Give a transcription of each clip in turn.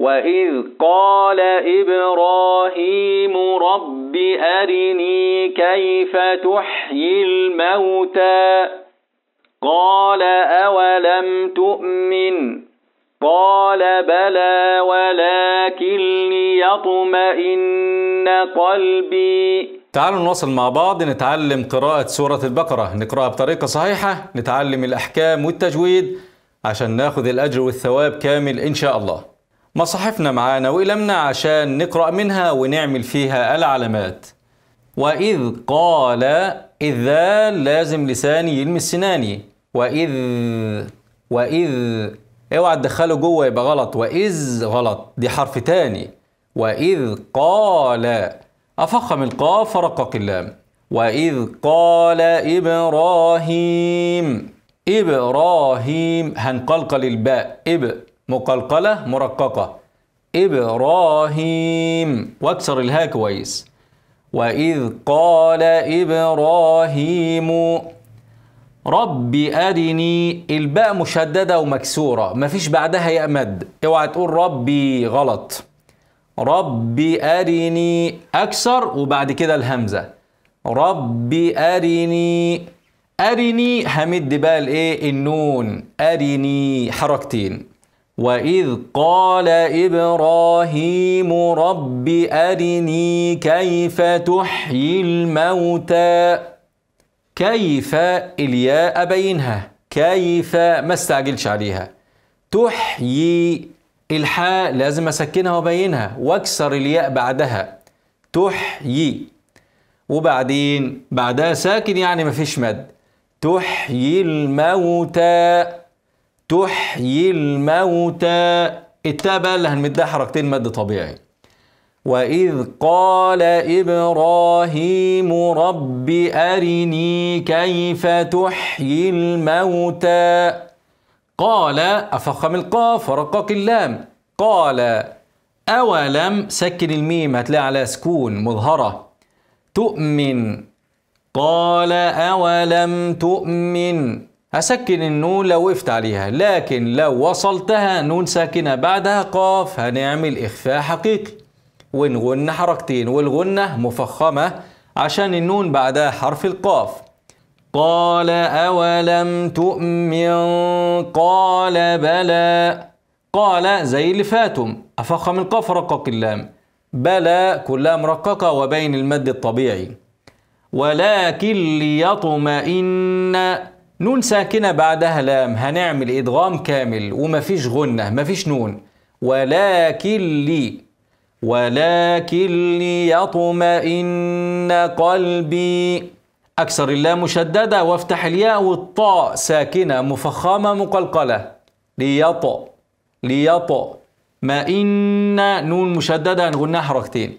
وإذ قال إبراهيم رب أرني كيف تحيي الموتى قال أولم تؤمن قال بلى ولكن ليطمئن قلبي تعالوا نواصل مع بعض نتعلم قراءة سورة البقرة نقرأها بطريقة صحيحة نتعلم الأحكام والتجويد عشان ناخذ الأجر والثواب كامل إن شاء الله مصاحفنا معانا وقلمنا عشان نقرأ منها ونعمل فيها العلامات وإذ قال إذا لازم لساني يلمس سناني وإذ وإذ اوعى تدخله جوه يبقى غلط وإذ غلط دي حرف تاني وإذ قال أفخم القاف فرقق اللام وإذ قال إبراهيم إبراهيم هنقلقل الباء إب مقلقلة مرققة إبراهيم واكسر الهاء كويس وإذ قال إبراهيم رب أرني الباء مشددة ومكسورة مفيش بعدها يا مد اوعى تقول ربي غلط ربي أرني أكسر وبعد كده الهمزة ربي أرني أرني همد بقى الإيه النون أرني حركتين وإذ قال إبراهيم رب أرني كيف تحيي الموتى كيف الياء أبينها كيف ما استعجلش عليها تحيي الحاء لازم أسكنها وأبينها وأكسر الياء بعدها تحيي وبعدين بعدها ساكن يعني ما فيش مد تحيي الموتى تحيي الموتى التاء اللي هنمدها حركتين مد طبيعي وإذ قال إبراهيم رب أرني كيف تحيي الموتى قال أفخم القاف ورقق اللام قال أولم سكن الميم هتلاقي على سكون مظهرة تؤمن قال أولم تؤمن هسكن النون لو وقفت عليها لكن لو وصلتها نون ساكنة بعدها قاف هنعمل إخفاء حقيقي ونغن حركتين والغنة مفخمة عشان النون بعدها حرف القاف قال أولم تؤمن قال بلى قال زي اللي فاتم أفخم القاف رقق اللام بلى كلها مرققة وبين المد الطبيعي ولكن ليطمئن نون ساكنة بعدها لام هنعمل إدغام كامل ومفيش غنة مفيش نون ولكن لي ولكن ليطمئن قلبي أكسر اللام مشددة وافتح الياء والطاء ساكنة مفخمة مقلقلة ليطأ ليطأ ما إن نون مشددة هنغنها حركتين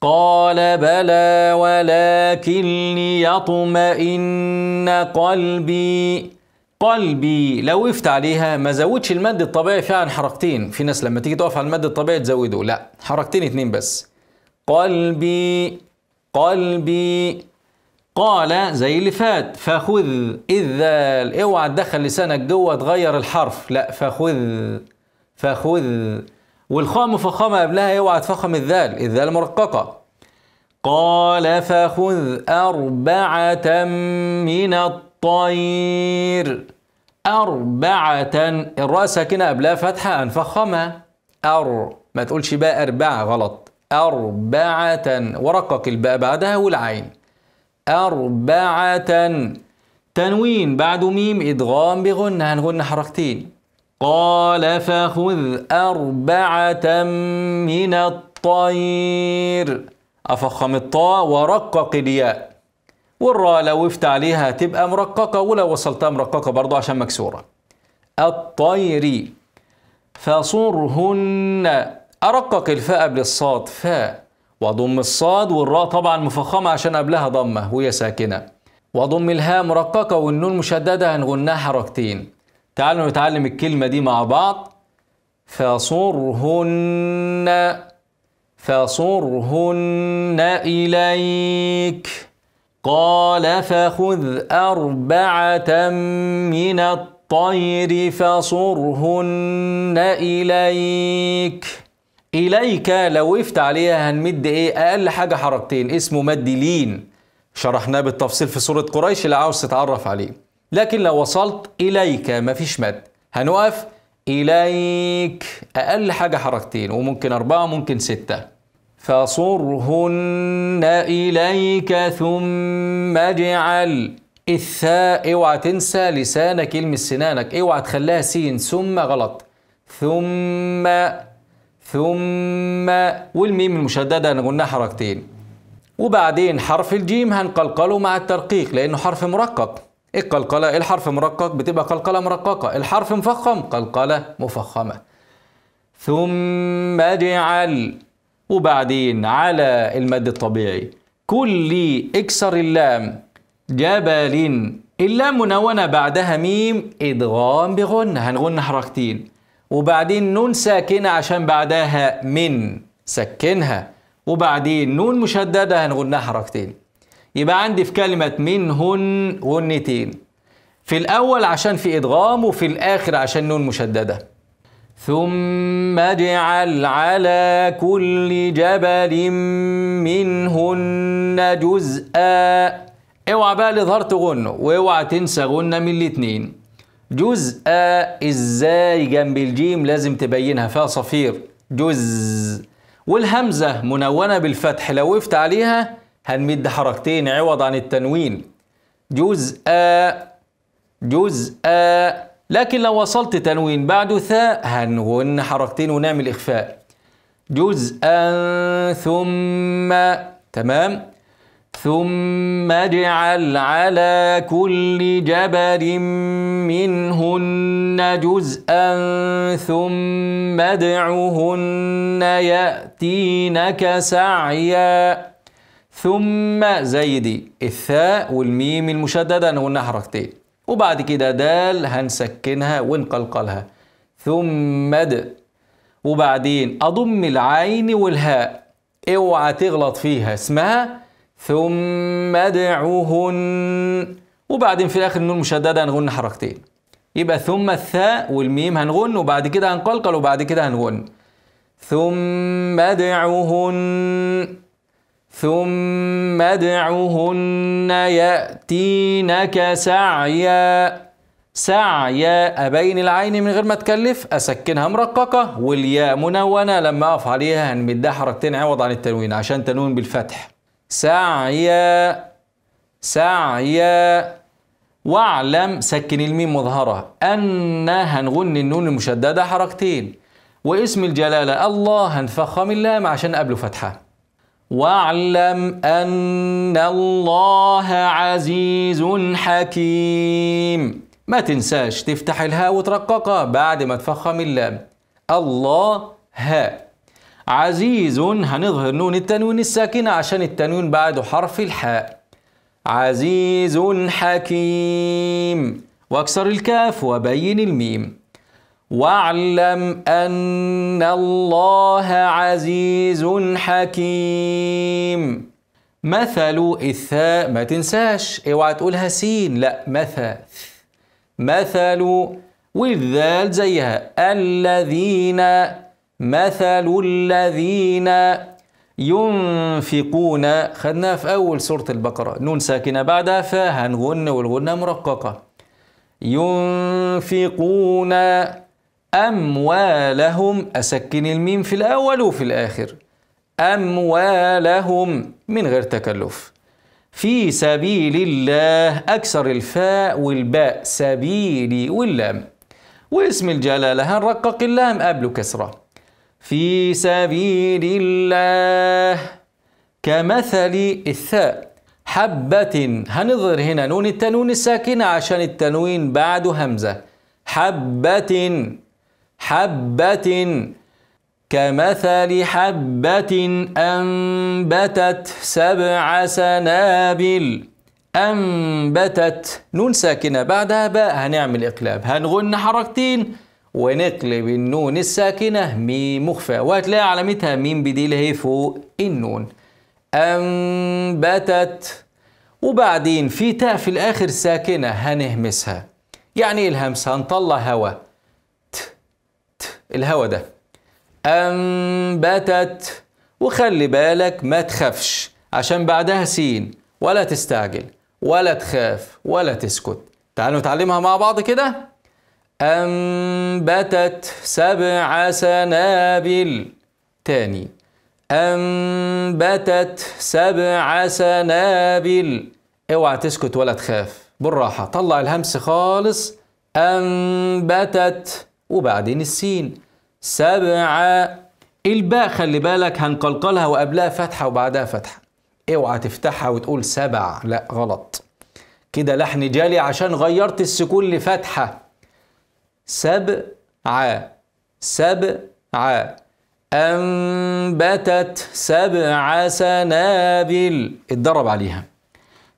قال بلى ولكن ليطمئن قلبي قلبي لو وقفت عليها ما زودش المد الطبيعي فيها عن حركتين في ناس لما تيجي تقف على المد الطبيعي تزوده لا حركتين اتنين بس قلبي قلبي قال زي اللي فات فخذ إذا اوعى تدخل لسانك جوه تغير الحرف لا فخذ فخذ والخاء مفخمة قبلها اوعى تفخم الذال الذال مرققة قال فخذ أربعة من الطير أربعة الراء ساكنة قبلها فتحة أنفخمها أر ما تقولش باء أربعة غلط أربعة ورقق الباء بعدها والعين أربعة تنوين بعد ميم إدغام بغنة هنغن حركتين قال فخذ أربعة من الطير أفخم الطاء ورقق الياء والراء لو وفت عليها تبقى مرققة ولو وصلتها مرققة برضه عشان مكسورة الطير فصرهن أرقق الفاء قبل الصاد فاء وضم الصاد والراء طبعا مفخمة عشان قبلها ضمة وهي ساكنة وضم الهاء مرققة والنون مشددة هنغنها حركتين تعالوا نتعلم الكلمة دي مع بعض فصرهن فصرهن إليك قال فخذ أربعة من الطير فصرهن إليك إليك لو وقفت عليها هنمد إيه أقل حاجة حركتين اسمه مد لين شرحناه بالتفصيل في سورة قريش اللي عاوز تتعرف عليه لكن لو وصلت إليك مفيش مد هنوقف إليك أقل حاجة حركتين وممكن أربعة ممكن ستة فصرهن إليك ثم اجعل الثاء اوعى تنسى لسانك يلمس سنانك اوعى تخليها سين ثم غلط ثم ثم والميم المشددة أنا قلنا حركتين وبعدين حرف الجيم هنقلقله مع الترقيق لأنه حرف مرقق القلقلة الحرف مرقق بتبقى قلقلة مرققة الحرف مفخم قلقلة مفخمة ثم اجعل وبعدين على المد الطبيعي كل اكسر اللام جبل اللام منونة بعدها ميم إدغام بغن هنغن حركتين وبعدين نون ساكنة عشان بعدها من سكنها وبعدين نون مشددة هنغنها حركتين يبقى عندي في كلمة منهن غنتين في الأول عشان في إدغام وفي الآخر عشان نون مشددة ثم اجعل على كل جبل منهن جزءا اوعى بقى الإظهار تغنه واوعى تنسى غنة من الاثنين جزءا ازاي جنب الجيم لازم تبينها فيها صفير جزء والهمزة منونة بالفتح لو وقفت عليها هنمد حركتين عوض عن التنوين جزء جزء لكن لو وصلت تنوين بعد ثاء هنهن حركتين ونعمل إخفاء جزءا ثم تمام ثم اجعل على كل جبل منهن جزءا ثم ادعهن يأتينك سعياً ثم زي دي الثاء والميم المشددة أنا قلنا حركتين وبعد كده دال هنسكنها ونقلقلها ثم د وبعدين أضم العين والهاء اوعى تغلط فيها اسمها ثم ادعوهن وبعدين في الآخر النون مشددة هنغن حركتين يبقى ثم الثاء والميم هنغن وبعد كده هنقلقل وبعد كده هنغن ثم ادعوهن ثم ادعهن يأتينك سعيا سعيا أبين العين من غير ما تكلف أسكنها مرققة والياء منونة لما أقف عليها هنمدها حركتين عوض عن التنوين عشان تنوين بالفتح سعيا سعيا واعلم سكن الميم مظهرة أن هنغن النون المشددة حركتين واسم الجلالة الله هنفخم اللام عشان قبله فتحة واعلم أن الله عزيز حكيم ما تنساش تفتح الهاء وترققها بعد ما تفخم اللام الله ها عزيز هنظهر نون التنوين الساكنة عشان التنوين بعده حرف الحاء عزيز حكيم واكسر الكاف وبين الميم واعلم ان الله عزيز حكيم مثل الثاء ما تنساش اوعى تقولها سين لا مثل مثل والذال زيها الذين مثل الذين ينفقون خدناها في أول سورة البقرة نون ساكنة بعدها فا هنغن والغنة مرققة ينفقون أموالهم أسكن الميم في الأول وفي الآخر أموالهم من غير تكلف في سبيل الله أكثر الفاء والباء سبيلي واللام واسم الجلالة هنرقق اللام قبله كسرة في سبيل الله كمثل الثاء حبة هنظهر هنا نون التنوين الساكنة عشان التنوين بعده همزة حبة حبة كمثل حبة أنبتت سبع سنابل أنبتت نون ساكنة بعدها باء هنعمل إقلاب هنغن حركتين ونقلب النون الساكنة ميم مخفى وهتلاقي علامتها ميم بديل هي فوق النون أنبتت وبعدين في تاء في الآخر ساكنة هنهمسها يعني إيه الهمس هنطلع هواء الهوا ده أنبتت وخلي بالك ما تخافش عشان بعدها سين ولا تستعجل ولا تخاف ولا تسكت تعالوا نتعلمها مع بعض كده أنبتت سبع سنابل تاني أنبتت سبع سنابل اوعى تسكت ولا تخاف بالراحة طلع الهمس خالص أنبتت وبعدين السين سبعة الباء خلي بالك هنقلقلها وقبلها فتحة وبعدها فتحة اوعى تفتحها وتقول سبع لا غلط كده لحن جالي عشان غيرت السكون لفتحة سبعة سبعة أنبتت سبع سنابل اتدرب عليها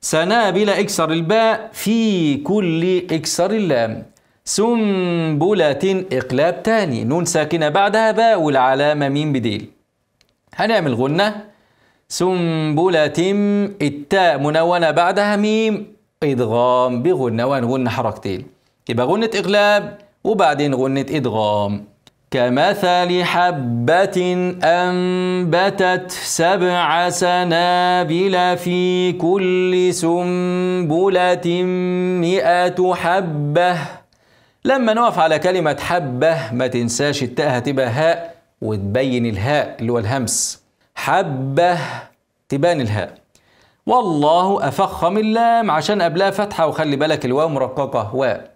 سنابل اكسر الباء في كل اكسر اللام سنبلة إقلاب تاني نون ساكنة بعدها باء والعلامة ميم بديل هنعمل غنة سنبلة التاء منونة بعدها ميم إدغام بغنة وهنغن حركتين يبقى غنة إقلاب وبعدين غنة إدغام كمثل حبة أنبتت سبع سنابل في كل سنبلة مئة حبة لما نقف على كلمة حبة ما تنساش التاء هتبقى هاء وتبين الهاء اللي هو الهمس حبة تبان الهاء والله أفخم اللام عشان قبلها فتحة وخلي بالك الواو مرققة واء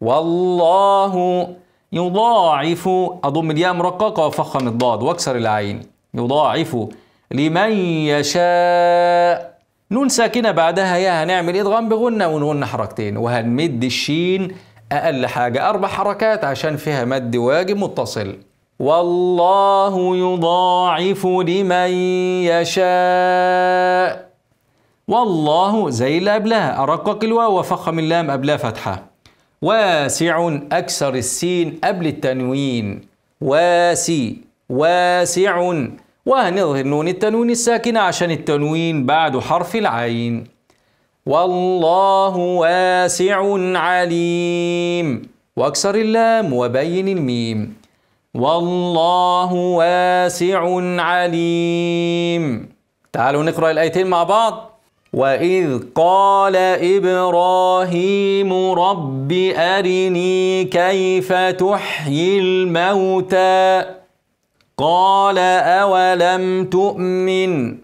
والله يضاعف أضم الياء مرققة وأفخم الضاد واكسر العين يضاعف لمن يشاء نون ساكنة بعدها يا هنعمل إدغام إيه؟ بغنة ونغن حركتين وهنمد الشين أقل حاجة أربع حركات عشان فيها مد واجب متصل والله يضاعف لمن يشاء والله زي اللي قبلها أرقق الواو وفخم اللام قبلها فتحة واسع أكسر السين قبل التنوين واسي واسع وهنظهر نون التنوين الساكنة عشان التنوين بعد حرف العين والله واسع عليم واكسر اللام وبين الميم والله واسع عليم تعالوا نقرأ الآيتين مع بعض وإذ قال إبراهيم رب أرني كيف تحيي الموتى قال أولم تؤمن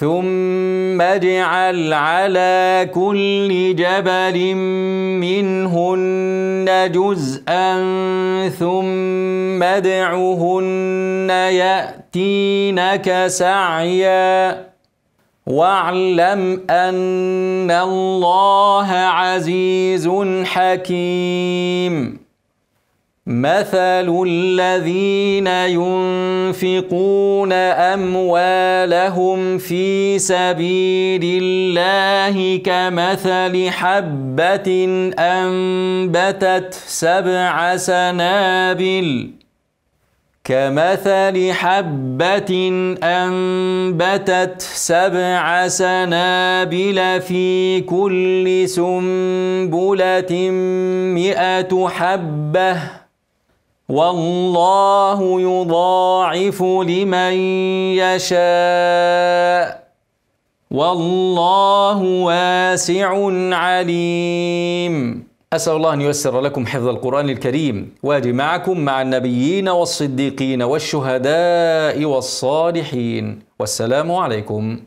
ثم اجعل على كل جبل منهن جزءا ثم ادعهن ياتينك سعيا واعلم ان الله عزيز حكيم مثل الذين ينفقون اموالهم في سبيل الله كمثل حبه انبتت سبع سنابل كمثل حبة أنبتت سبع سنابل في كل سنبلة مئة حبة والله يضاعف لمن يشاء والله واسع عليم أسأل الله أن ييسر لكم حفظ القرآن الكريم واجمعكم مع النبيين والصديقين والشهداء والصالحين والسلام عليكم